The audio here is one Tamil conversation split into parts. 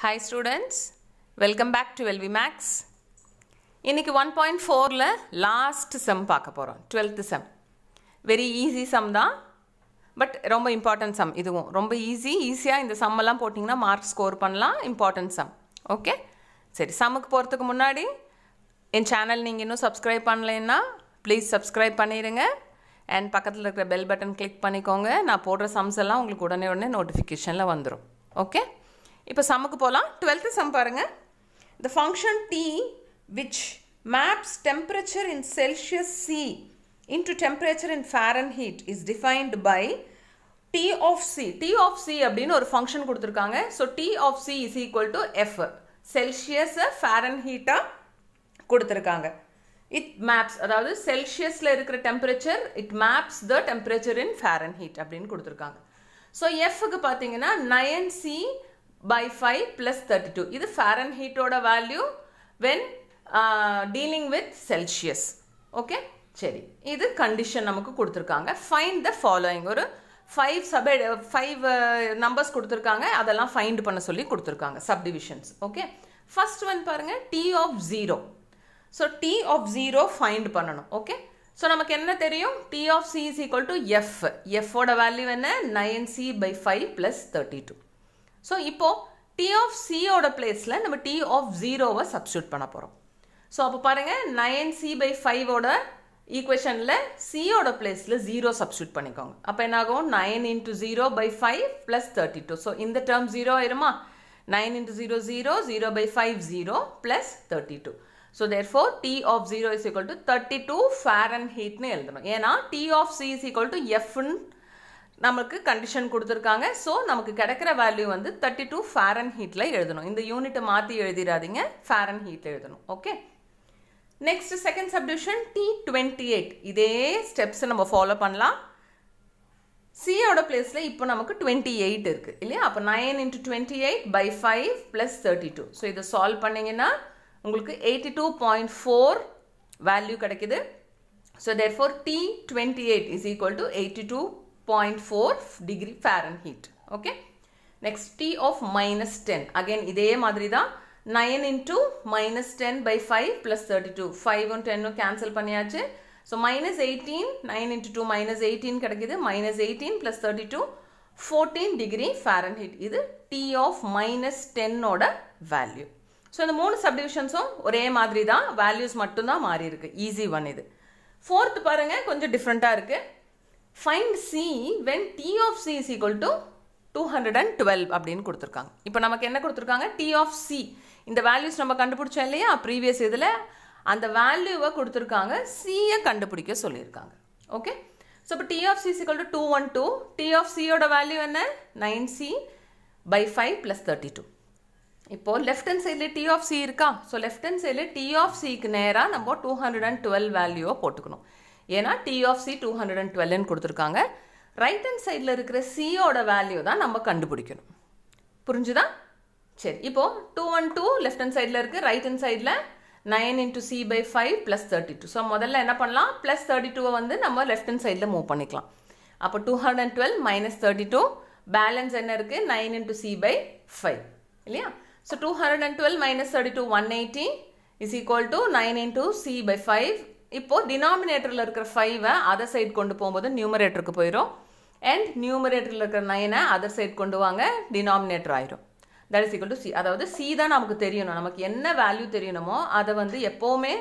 Hi students welcome back to Velvi maths இன்றைக்கி ஒன் பாயிண்ட் ஃபோரில் லாஸ்ட் செம் பார்க்க போகிறோம் twelfth sem very easy sum தான் பட் ரொம்ப இம்பார்ட்டன்ட் சம் இதுவும் ரொம்ப ஈஸி ஈஸியாக இந்த சம்மெல்லாம் போட்டிங்கன்னா மார்க் ஸ்கோர் பண்ணலாம் இம்பார்ட்டன்ட் சம் ஓகே சரி சம்முக்கு போகிறதுக்கு முன்னாடி என் சேனல் நீங்கள் இன்னும் சப்ஸ்கிரைப் பண்ணலைன்னா ப்ளீஸ் சப்ஸ்கிரைப் பண்ணிடுங்க அண்ட் பக்கத்தில் இருக்கிற பெல் பட்டன் கிளிக் பண்ணிக்கோங்க நான் போடுற சம்ஸ் எல்லாம் உங்களுக்கு உடனே உடனே நோட்டிஃபிகேஷனில் வந்துடும் ஓகே இப்போ சம்முக்கு போகலாம் டுவெல்த்து சம் பாருங்கள் the function T which maps temperature in Celsius C in into temperature in Fahrenheit is defined by T of C T of C அப்படின்னு ஒரு ஃபங்க்ஷன் கொடுத்துருக்காங்க so T of C is equal to F செல்சியஸை ஃபேரன் ஹீட்டாக கொடுத்துருக்காங்க இட் மேப்ஸ் அதாவது செல்சியஸில் இருக்கிற temperature it maps the temperature in Fahrenheit அப்படின்னு கொடுத்துருக்காங்க ஸோ எஃப்க்கு பார்த்தீங்கன்னா nine C by five plus thirty two இது ஃபேரன் ஹீட்டோட value when dealing with Celsius okay சரி இது கண்டிஷன் நமக்கு கொடுத்துருக்காங்க ஃபைன் த ஃபாலோயிங் ஒரு five sub five uh, numbers uh, கொடுத்துருக்காங்க அதெல்லாம் ஃபைண்ட் பண்ண சொல்லி கொடுத்துருக்காங்க sub divisions okay first one பாருங்கள் T of zero so T of zero find பண்ணணும் ஓகே ஸோ நமக்கு என்ன தெரியும் T of C is equal to F எஃபோட வேல்யூ என்ன nine C by five plus thirty two so இப்போது டி ஆஃப் சியோட பிளேஸில் நம்ம டி ஆஃப் ஜீரோவை சப்ஸ்டியூட் பண்ண போகிறோம் ஸோ அப்போ பாருங்கள் நைன் சி பை ஃபைவோட ஈக்குவேஷனில் சியோட பிளேஸில் ஜீரோ சப்ஸ்டியூட் பண்ணிக்கோங்க அப்போ என்னாகும் nine into zero by five plus thirty two so இந்த டேர்ம் ஜீரோ ஆயிருமா nine into zero zero zero by five zero plus thirty two so therefore T of zero is equal to thirty two ஃபேர் அண்ட் ஹீட்னு எழுதணும் ஏன்னா T of C is equal to எஃப்னு நமக்கு கண்டிஷன் கொடுத்துருக்காங்க ஸோ நமக்கு கிடைக்கிற வேல்யூ வந்து தேர்ட்டி டூ ஃபேரன் ஹீட்டில் எழுதணும் இந்த யூனிட்டை மாற்றி எழுதிடாதீங்க ஃபேரன் ஹீட்டில் எழுதணும் okay next second subdivision T twenty eight இதே ஸ்டெப்ஸை நம்ம ஃபாலோ பண்ணலாம் சியோட பிளேஸில் இப்போ நமக்கு டுவெண்ட்டி எயிட் இருக்குது இல்லையா அப்போ nine into twenty eight by five plus thirty two so இதை சால்வ் பண்ணிங்கன்னா உங்களுக்கு eighty two point four value கிடைக்கிது so therefore T twenty eight is equal to eighty two 0.4 degree Fahrenheit. Okay. Next T of minus 10. Again இதே மாதிரிதா 9 into minus 10 by 5 plus 32. 5 on 10 cancel பண்ணியாச்சு. So minus 18, 9 into 2 minus 18 கடக்கிது. Minus 18 plus 32, 14 degree Fahrenheit. இது T of minus 10 ஓட value. So, இந்த மூணு சப்டிவிஷன்ஸும் ஒரே மாதிரி தான் வேல்யூஸ் மட்டும்தான் மாறி இருக்கு Easy one இது ஃபோர்த் பாருங்கள் கொஞ்சம் டிஃப்ரெண்ட்டாக இருக்குது find C when T of C is equal to two hundred and twelve அப்படின்னு கொடுத்துருக்காங்க இப்போ நமக்கு என்ன கொடுத்துருக்காங்க டி ஆஃப் சி இந்த வேல்யூஸ் நம்ம கண்டுபிடிச்சோம் இல்லையா ப்ரீவியஸ் இதில் அந்த வேல்யூவை கொடுத்துருக்காங்க சியை கண்டுபிடிக்க சொல்லியிருக்காங்க ஓகே ஸோ இப்போ டி ஆஃப் சி சிக்கல் to two one two T of சியோட வேல்யூ என்ன nine C by five plus thirty two இப்போது லெஃப்ட் ஹேண்ட் சைடில் டி ஆஃப் சி இருக்கா ஸோ லெஃப்ட் ஹேண்ட் சைடில் டி ஆஃப் சிக்கு நேராக நம்ம டூ ஹண்ட்ரட் அண்ட் டுவெல் வேல்யூவை போட்டுக்கணும் ஏன்னா T of C two hundred and டுவெல்னு கொடுத்துருக்காங்க ரைட் ஹேண்ட் சைடில் இருக்கிற சியோட வேல்யூ தான் நம்ம கண்டுபிடிக்கணும் புரிஞ்சுதா சரி இப்போது two one two left hand சைடில் இருக்குது ரைட் ஹேண்ட் சைடில் nine into C by five plus thirty two so முதல்ல என்ன பண்ணலாம் ப்ளஸ் தேர்ட்டி டூவை வந்து நம்ம லெஃப்ட் ஹேண்ட் சைடில் மூவ் பண்ணிக்கலாம் அப்போ two hundred and twelve minus thirty two balance என்ன இருக்குது nine into C by five இல்லையா so two hundred and twelve minus thirty two one eighty is equal to nine into C by five இப்போது டினாமினேட்டரில் இருக்கிற ஃபைவை அதர் சைட் கொண்டு போகும்போது நியூமரேட்டருக்கு போயிடும் அண்ட் நியூமரேட்டரில் இருக்கிற நைனை அதர் சைடு கொண்டு வாங்க டினாமினேட்டர் ஆயிரும் that is equal to C அதாவது சி தான் நமக்கு தெரியணும் நமக்கு என்ன வேல்யூ தெரியணுமோ அதை வந்து எப்போவுமே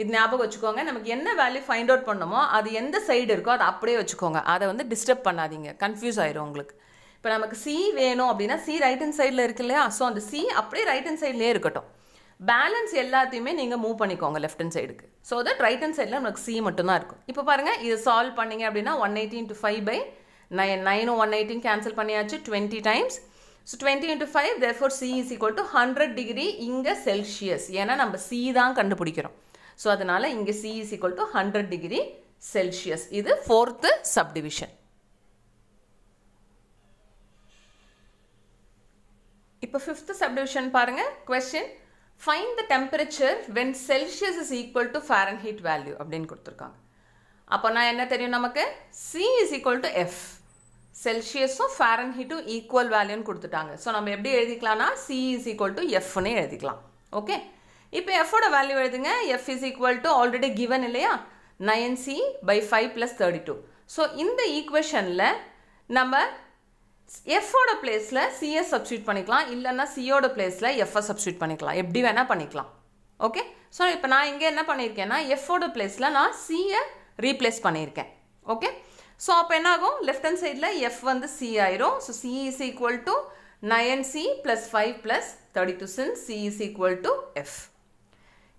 இது ஞாபகம் வச்சுக்கோங்க நமக்கு என்ன வேல்யூ ஃபைண்ட் அவுட் பண்ணணுமோ அது எந்த சைடு இருக்கோ அதை அப்படியே வச்சுக்கோங்க அதை வந்து டிஸ்டர்ப் பண்ணாதீங்க கன்ஃபியூஸ் ஆயிரும் உங்களுக்கு இப்போ நமக்கு சி வேணும் அப்படின்னா சி ரைட் ஹேண்ட் சைடில் இருக்கு இல்லையா ஸோ அந்த சி அப்படியே ரைட் ஹேண்ட் சைட்லேயே இருக்கட்டும் பேலன்ஸ் எல்லாத்தையுமே நீங்கள் மூவ் பண்ணிக்கோங்க லெஃப்ட் ஹண்ட் சைடுக்கு ஸோ தட் ரைட் ஹண்ட் சைடில் நமக்கு சி மட்டும்தான் இருக்கும் இப்போ பாருங்கள் இது சால்வ் பண்ணிங்க அப்படின்னா one eighteen to five by nine நைனும் ஒன் எயிட்டின் கேன்சல் பண்ணியாச்சு twenty times so twenty into five four C is equal to hundred degree இங்கே செல்சியஸ் ஏன்னா நம்ம சி தான் கண்டுபிடிக்கிறோம் ஸோ அதனால் இங்கே C is equal to hundred degree Celsius இது ஃபோர்த்து சப்டிவிஷன் இப்போ ஃபிஃப்த்து சப்டிவிஷன் பாருங்கள் question find the temperature when Celsius is equal to heat value அப்படின்னு கொடுத்துருக்காங்க அப்போனா என்ன தெரியும் நமக்கு C is equal to F செல்சியஸும் ஃபேரன்ஹீட்டும் ஈக்குவல் வேல்யூன்னு கொடுத்துட்டாங்க ஸோ நம்ம எப்படி எழுதிக்கலாம்னா சி இஸ் ஈக்குவல் டு எஃப்னே எழுதிக்கலாம் ஓகே இப்போ எஃபோட வேல்யூ எழுதுங்க F is equal to already given இல்லையா nine C by five plus thirty two so இந்த ஈக்குவேஷனில் நம்ம எஃபோட பிளேஸில் சிஎஸ் சப்ஸ்டியூட் பண்ணிக்கலாம் இல்லைன்னா சியோட பிளேஸில் எஃப்எஸ் சப்ஸ்டியூட் பண்ணிக்கலாம் எப்படி வேணால் பண்ணிக்கலாம் ஓகே ஸோ இப்போ நான் இங்கே என்ன பண்ணியிருக்கேன்னா எஃபோட பிளேஸில் நான் சியை ரீப்ளேஸ் பண்ணியிருக்கேன் ஓகே ஸோ அப்போ என்ன ஆகும் லெஃப்ட் ஹேண்ட் சைடில் எஃப் வந்து சி ஆயிரும் so C is equal to nine C plus five plus thirty two since C is equal to F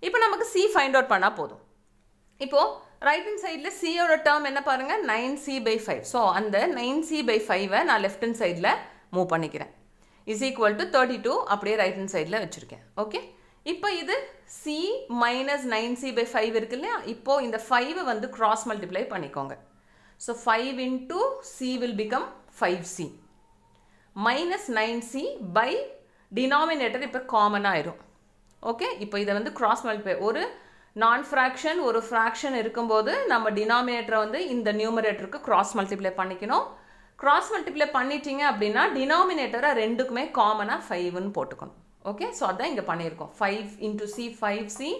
இப்போ நமக்கு சி ஃபைண்ட் அவுட் பண்ணால் போதும் இப்போது ரைட் ஹண்ட் சைடில் சியோட டேர்ம் என்ன பாருங்கள் nine C by five so அந்த நைன் சி பை ஃபைவை நான் லெஃப்ட் ஹண்ட் சைடில் மூவ் பண்ணிக்கிறேன் is equal to thirty two அப்படியே ரைட் ஹண்ட் சைடில் வச்சுருக்கேன் ஓகே இப்போ இது C minus nine C by five இருக்கு இல்லையா இப்போது இந்த ஃபைவை வந்து க்ராஸ் மல்டிப்ளை பண்ணிக்கோங்க so five into C will become five C minus nine C by denominator இப்போ காமன் ஆயிரும் ஓகே இப்போ இதை வந்து க்ராஸ் மல்டிப்ளை ஒரு நான் ஃப்ராக்ஷன் ஒரு ஃப்ராக்ஷன் இருக்கும்போது நம்ம டினாமினேட்டரை வந்து இந்த நியூமரேட்டருக்கு க்ராஸ் மல்டிப்ளை பண்ணிக்கணும் க்ராஸ் மல்டிப்ளை பண்ணிட்டீங்க அப்படின்னா டினாமினேட்டரை ரெண்டுக்குமே காமனாக ஃபைவ்னு போட்டுக்கணும் ஓகே ஸோ அதான் இங்கே பண்ணியிருக்கோம் five into C five C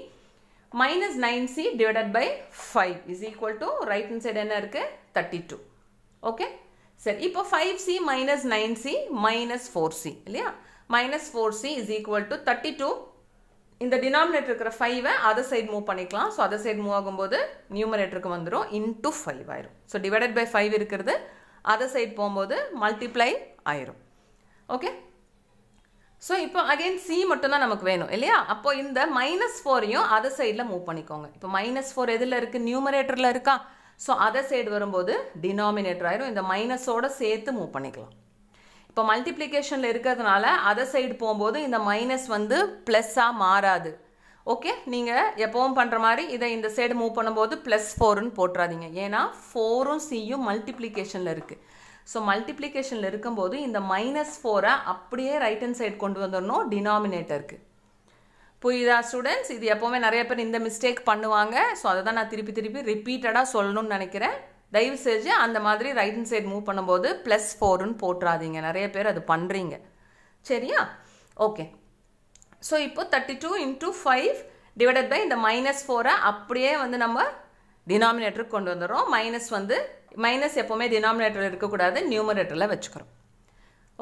minus nine C divided by five is equal to right hand side என்ன இருக்குது தேர்ட்டி டூ ஓகே சரி இப்போ five C minus nine C minus four C இல்லையா minus four C is equal to thirty two இந்த டினாமினேட்டர் இருக்கிற ஃபைவை அதர் சைடு மூவ் பண்ணிக்கலாம் ஸோ அதர் சைடு மூவ் ஆகும்போது நியூமரேட்டருக்கு வந்துடும் டூ ஃபைவ் ஆயிரும் ஸோ டிவைடட் பை ஃபைவ் இருக்கிறது அதர் சைடு போகும்போது மல்டிப்ளை ஆயிரும் ஓகே ஸோ இப்போ அகெயின் சி மட்டும்தான் நமக்கு வேணும் இல்லையா அப்போ இந்த மைனஸ் ஃபோரையும் அதர் சைடில் மூவ் பண்ணிக்கோங்க இப்போ மைனஸ் ஃபோர் எதில் இருக்குது நியூமரேட்டரில் இருக்கா ஸோ அதர் சைடு வரும்போது டினாமினேட்டர் ஆயிரும் இந்த மைனஸோட சேர்த்து மூவ் பண்ணிக்கலாம் இப்போ மல்டிப்ளிகேஷனில் இருக்கிறதுனால அதை சைடு போகும்போது இந்த மைனஸ் வந்து ப்ளஸ்ஸாக மாறாது ஓகே நீங்கள் எப்போவும் பண்ணுற மாதிரி இதை இந்த சைடு மூவ் பண்ணும்போது ப்ளஸ் ஃபோருன்னு போட்டுறாதீங்க ஏன்னா ஃபோரும் சியும் மல்டிப்ளிகேஷனில் இருக்குது ஸோ மல்டிப்ளிகேஷனில் இருக்கும்போது இந்த மைனஸ் ஃபோரை அப்படியே ரைட் ஹேண்ட் சைடு கொண்டு வந்துடணும் டினாமினேட்டருக்கு புரியுதா ஸ்டூடெண்ட்ஸ் இது எப்போவுமே நிறைய பேர் இந்த மிஸ்டேக் பண்ணுவாங்க ஸோ அதை தான் நான் திருப்பி திருப்பி ரிப்பீட்டடாக சொல்லணும்னு நினைக்கிறேன் தயவு செஞ்சு அந்த மாதிரி ரைட் ஹண்ட் சைடு மூவ் பண்ணும்போது ப்ளஸ் ஃபோருன்னு போட்டுறாதீங்க நிறைய பேர் அது பண்ணுறீங்க சரியா ஓகே ஸோ இப்போ thirty two into five divided by இந்த மைனஸ் ஃபோரை அப்படியே வந்து நம்ம டினாமினேட்டருக்கு கொண்டு வந்துடுறோம் மைனஸ் வந்து மைனஸ் எப்போவுமே டினாமினேட்டரில் இருக்கக்கூடாது நியூமரேட்டரில் வச்சுக்கிறோம்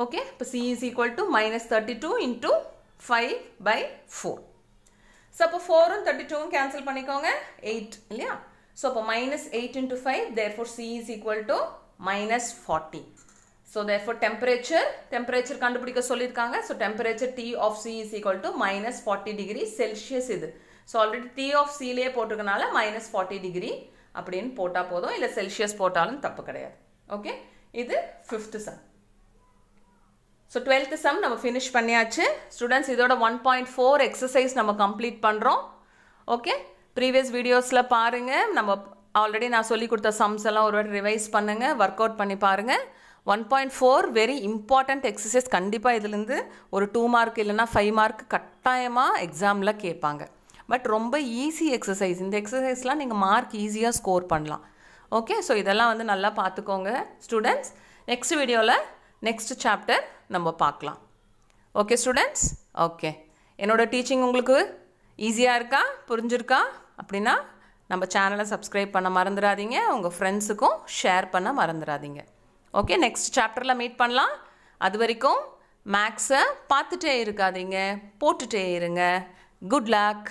ஓகே இப்போ C is equal to minus thirty two into five by four so அப்போ ஃபோரும் தேர்ட்டி டூவும் கேன்சல் பண்ணிக்கோங்க எயிட் இல்லையா So, for minus 8 into 5, therefore C is equal to minus 40. So, therefore temperature, temperature கண்டுபிடிக்க சொல்லிருக்காங்க. So, temperature T of C is equal to minus 40 degree Celsius இது. So, already T of C Leh போட்டுக்கனால minus 40 degree அப்படியின் போட்டா போதும் இல்லை Celsius போட்டாலும் தப்பு கடையாது. Okay, இது 5th sum. So, 12th sum நம்ம finish பண்ணியாச்சு. Students, இதோட 1.4 exercise நம்ம complete பண்ணிரும். Okay, ப்ரீவியஸ் வீடியோஸில் பாருங்கள் நம்ம ஆல்ரெடி நான் சொல்லி கொடுத்த சம்ஸ் எல்லாம் ஒரு வாட்டி ரிவைஸ் பண்ணுங்கள் ஒர்க் அவுட் பண்ணி பாருங்கள் one point four very important exercise கண்டிப்பாக இதுலேருந்து ஒரு டூ மார்க் இல்லைனா ஃபைவ் மார்க் கட்டாயமாக எக்ஸாமில் கேட்பாங்க பட் ரொம்ப ஈஸி எக்ஸசைஸ் இந்த எக்ஸசைஸ்லாம் நீங்கள் மார்க் ஈஸியாக ஸ்கோர் பண்ணலாம் ஓகே ஸோ இதெல்லாம் வந்து நல்லா பார்த்துக்கோங்க ஸ்டூடெண்ட்ஸ் நெக்ஸ்ட் வீடியோவில் நெக்ஸ்ட் சாப்டர் நம்ம பார்க்கலாம் ஓகே ஸ்டூடெண்ட்ஸ் ஓகே என்னோடய டீச்சிங் உங்களுக்கு ஈஸியாக இருக்கா புரிஞ்சிருக்கா அப்படின்னா நம்ம சேனலை சப்ஸ்கிரைப் பண்ண மறந்துடாதீங்க உங்கள் ஃப்ரெண்ட்ஸுக்கும் ஷேர் பண்ண மறந்துடாதீங்க ஓகே நெக்ஸ்ட் சாப்டரில் மீட் பண்ணலாம் அது வரைக்கும் மேக்ஸை பார்த்துட்டே இருக்காதீங்க போட்டுகிட்டே இருங்க குட் லக்